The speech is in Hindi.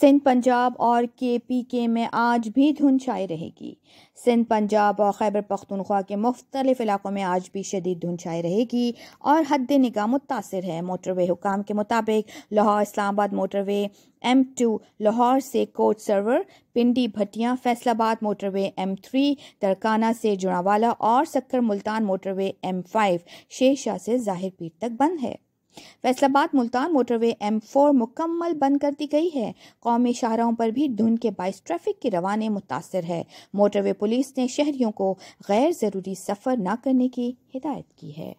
सिंध पंजाब और के पी के में आज भी धुंध छाई रहेगी सिंध पंजाब और खैबर पख्तनख्वा के मुख्तलिफ इलाकों में आज भी शदीद धुंध छाई रहेगी और हद निगाह मुतासर है मोटरवे हुकाम के मुताबिक Lahore Islamabad motorway M two Lahore से Kot Sarwar Pindi Bhattian Faisalabad motorway M three तरकाना से जुड़ावाला और Sukkur Multan motorway M five शाह से जाहिर पीर तक बंद है Faisalabad Multan motorway M four मुकम्मल बंद कर दी गई है कौमी शाहरा पर भी धुंध के बाइस ट्रैफिक के रवाने मुतासर है मोटरवे पुलिस ने शहरियों को गैर ज़रूरी सफ़र न करने की हिदायत की है